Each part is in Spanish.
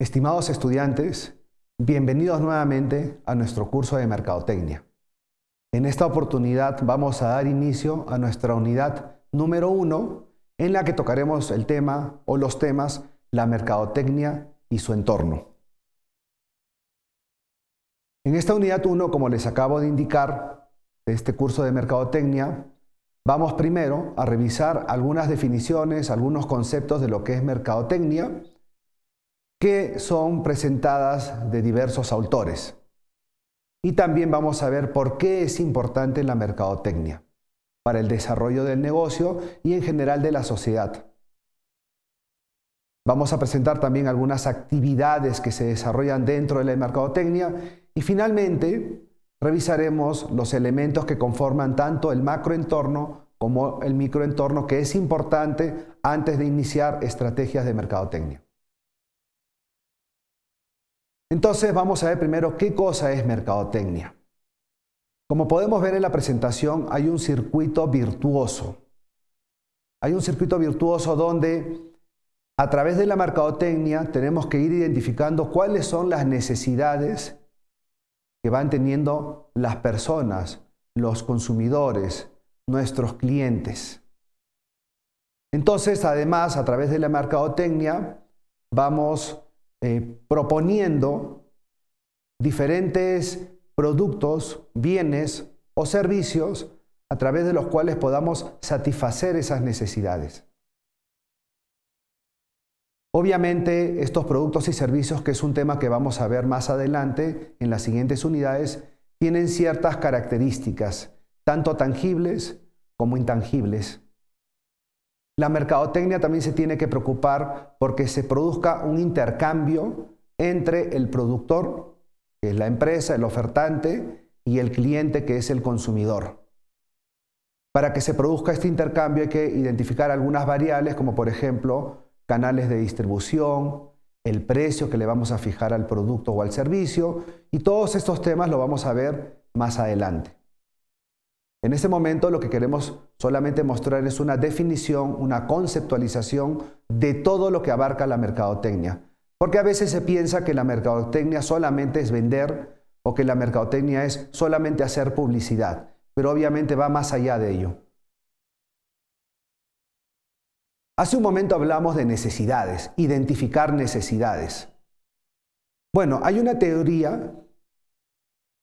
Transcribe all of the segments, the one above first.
Estimados estudiantes, bienvenidos nuevamente a nuestro curso de Mercadotecnia. En esta oportunidad vamos a dar inicio a nuestra unidad número 1 en la que tocaremos el tema o los temas la mercadotecnia y su entorno. En esta unidad 1, como les acabo de indicar, de este curso de mercadotecnia, vamos primero a revisar algunas definiciones, algunos conceptos de lo que es mercadotecnia que son presentadas de diversos autores. Y también vamos a ver por qué es importante la mercadotecnia para el desarrollo del negocio y en general de la sociedad. Vamos a presentar también algunas actividades que se desarrollan dentro de la mercadotecnia y finalmente revisaremos los elementos que conforman tanto el macroentorno como el microentorno que es importante antes de iniciar estrategias de mercadotecnia. Entonces vamos a ver primero qué cosa es mercadotecnia. Como podemos ver en la presentación, hay un circuito virtuoso. Hay un circuito virtuoso donde a través de la mercadotecnia tenemos que ir identificando cuáles son las necesidades que van teniendo las personas, los consumidores, nuestros clientes. Entonces, además, a través de la mercadotecnia, vamos eh, proponiendo diferentes productos, bienes o servicios a través de los cuales podamos satisfacer esas necesidades. Obviamente, estos productos y servicios, que es un tema que vamos a ver más adelante en las siguientes unidades, tienen ciertas características, tanto tangibles como intangibles. La mercadotecnia también se tiene que preocupar porque se produzca un intercambio entre el productor, que es la empresa, el ofertante, y el cliente, que es el consumidor. Para que se produzca este intercambio hay que identificar algunas variables, como por ejemplo canales de distribución, el precio que le vamos a fijar al producto o al servicio, y todos estos temas lo vamos a ver más adelante. En este momento lo que queremos solamente mostrar es una definición, una conceptualización de todo lo que abarca la mercadotecnia. Porque a veces se piensa que la mercadotecnia solamente es vender o que la mercadotecnia es solamente hacer publicidad, pero obviamente va más allá de ello. Hace un momento hablamos de necesidades, identificar necesidades. Bueno, hay una teoría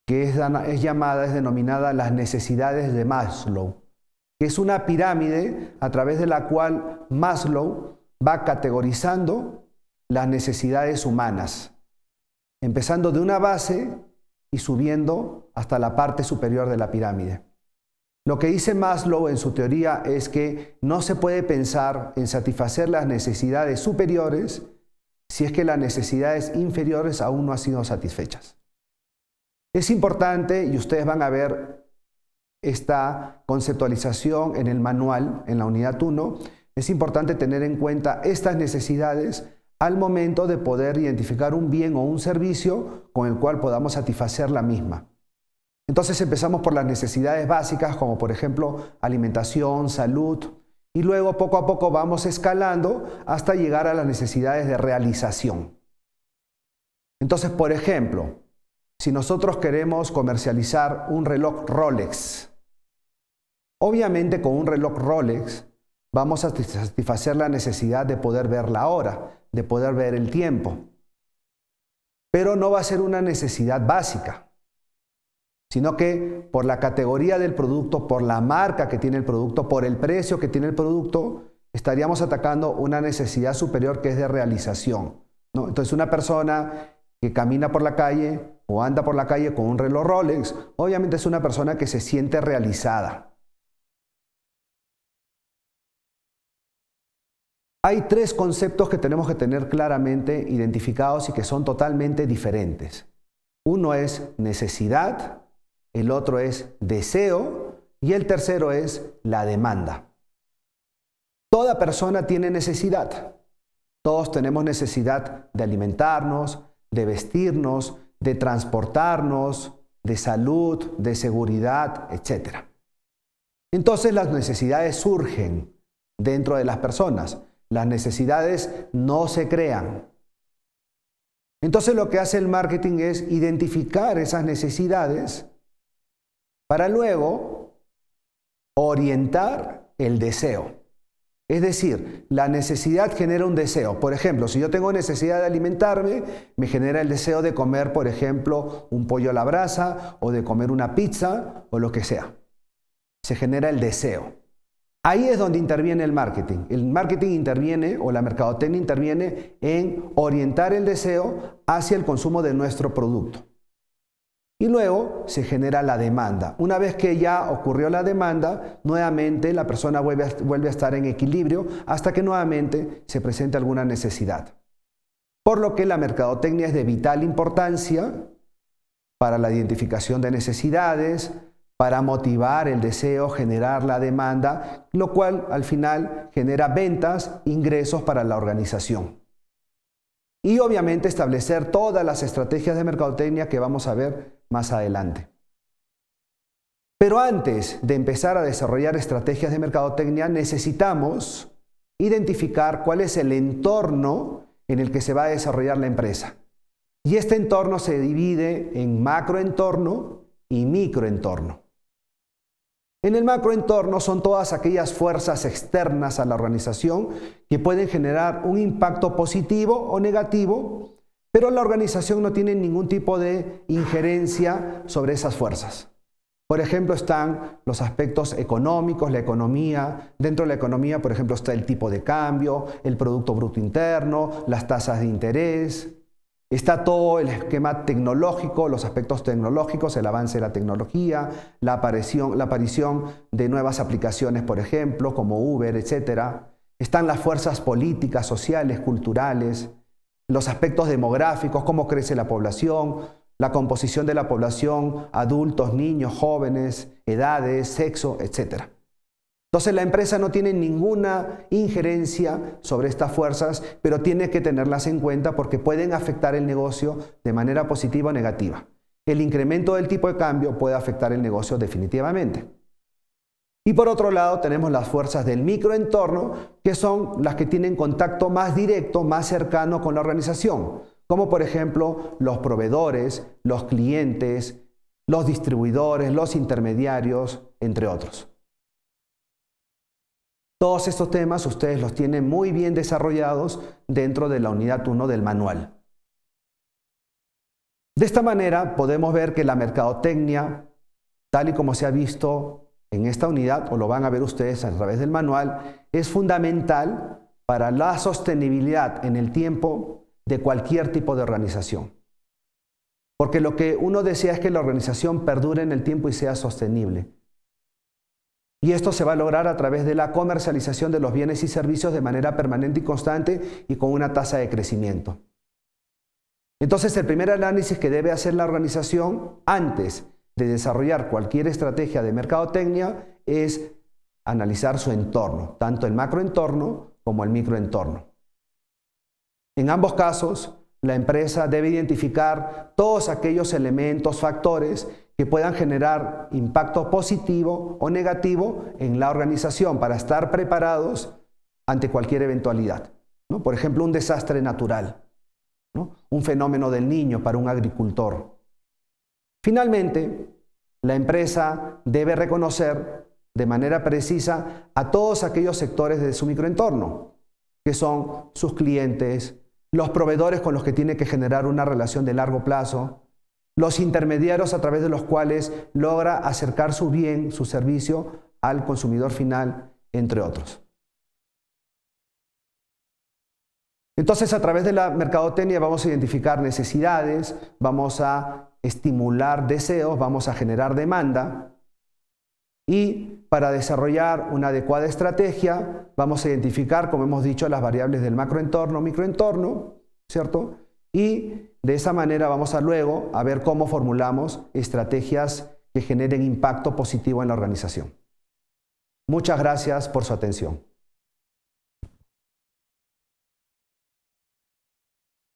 que es, llamada, es denominada las necesidades de Maslow, que es una pirámide a través de la cual Maslow va categorizando las necesidades humanas, empezando de una base y subiendo hasta la parte superior de la pirámide. Lo que dice Maslow en su teoría es que no se puede pensar en satisfacer las necesidades superiores si es que las necesidades inferiores aún no han sido satisfechas. Es importante, y ustedes van a ver esta conceptualización en el manual, en la unidad 1, es importante tener en cuenta estas necesidades al momento de poder identificar un bien o un servicio con el cual podamos satisfacer la misma. Entonces empezamos por las necesidades básicas, como por ejemplo alimentación, salud, y luego poco a poco vamos escalando hasta llegar a las necesidades de realización. Entonces, por ejemplo, si nosotros queremos comercializar un reloj Rolex, obviamente con un reloj Rolex vamos a satisfacer la necesidad de poder ver la hora, de poder ver el tiempo, pero no va a ser una necesidad básica, sino que por la categoría del producto, por la marca que tiene el producto, por el precio que tiene el producto, estaríamos atacando una necesidad superior que es de realización. Entonces una persona que camina por la calle o anda por la calle con un reloj Rolex, obviamente es una persona que se siente realizada. Hay tres conceptos que tenemos que tener claramente identificados y que son totalmente diferentes. Uno es necesidad, el otro es deseo y el tercero es la demanda. Toda persona tiene necesidad. Todos tenemos necesidad de alimentarnos, de vestirnos, de transportarnos, de salud, de seguridad, etc. Entonces las necesidades surgen dentro de las personas. Las necesidades no se crean. Entonces lo que hace el marketing es identificar esas necesidades para luego orientar el deseo. Es decir, la necesidad genera un deseo. Por ejemplo, si yo tengo necesidad de alimentarme, me genera el deseo de comer, por ejemplo, un pollo a la brasa o de comer una pizza o lo que sea. Se genera el deseo. Ahí es donde interviene el marketing. El marketing interviene o la mercadotecnia interviene en orientar el deseo hacia el consumo de nuestro producto y luego se genera la demanda. Una vez que ya ocurrió la demanda, nuevamente la persona vuelve a, estar en equilibrio hasta que nuevamente se presente alguna necesidad. Por lo que la mercadotecnia es de vital importancia para la identificación de necesidades, para motivar el deseo, generar la demanda, lo cual al final genera ventas, ingresos para la organización. Y obviamente establecer todas las estrategias de mercadotecnia que vamos a ver más adelante. Pero antes de empezar a desarrollar estrategias de mercadotecnia, necesitamos identificar cuál es el entorno en el que se va a desarrollar la empresa. Y este entorno se divide en macroentorno y microentorno. En el macroentorno son todas aquellas fuerzas externas a la organización que pueden generar un impacto positivo o negativo pero la organización no tiene ningún tipo de injerencia sobre esas fuerzas. Por ejemplo, están los aspectos económicos, la economía. Dentro de la economía, por ejemplo, está el tipo de cambio, el Producto Bruto Interno, las tasas de interés. Está todo el esquema tecnológico, los aspectos tecnológicos, el avance de la tecnología, la aparición, la aparición de nuevas aplicaciones, por ejemplo, como Uber, etc. Están las fuerzas políticas, sociales, culturales los aspectos demográficos, cómo crece la población, la composición de la población, adultos, niños, jóvenes, edades, sexo, etc. Entonces la empresa no tiene ninguna injerencia sobre estas fuerzas, pero tiene que tenerlas en cuenta porque pueden afectar el negocio de manera positiva o negativa. El incremento del tipo de cambio puede afectar el negocio definitivamente. Y por otro lado tenemos las fuerzas del microentorno, que son las que tienen contacto más directo, más cercano con la organización, como por ejemplo los proveedores, los clientes, los distribuidores, los intermediarios, entre otros. Todos estos temas ustedes los tienen muy bien desarrollados dentro de la unidad 1 del manual. De esta manera podemos ver que la mercadotecnia, tal y como se ha visto en esta unidad, o lo van a ver ustedes a través del manual, es fundamental para la sostenibilidad en el tiempo de cualquier tipo de organización. Porque lo que uno desea es que la organización perdure en el tiempo y sea sostenible. Y esto se va a lograr a través de la comercialización de los bienes y servicios de manera permanente y constante y con una tasa de crecimiento. Entonces, el primer análisis que debe hacer la organización antes de desarrollar cualquier estrategia de mercadotecnia es analizar su entorno, tanto el macroentorno como el microentorno. En ambos casos, la empresa debe identificar todos aquellos elementos, factores que puedan generar impacto positivo o negativo en la organización para estar preparados ante cualquier eventualidad. Por ejemplo, un desastre natural, un fenómeno del niño para un agricultor, Finalmente, la empresa debe reconocer de manera precisa a todos aquellos sectores de su microentorno, que son sus clientes, los proveedores con los que tiene que generar una relación de largo plazo, los intermediarios a través de los cuales logra acercar su bien, su servicio al consumidor final, entre otros. Entonces, a través de la mercadotecnia vamos a identificar necesidades, vamos a estimular deseos, vamos a generar demanda. Y para desarrollar una adecuada estrategia, vamos a identificar, como hemos dicho, las variables del macroentorno, microentorno, ¿cierto? Y de esa manera vamos a luego a ver cómo formulamos estrategias que generen impacto positivo en la organización. Muchas gracias por su atención.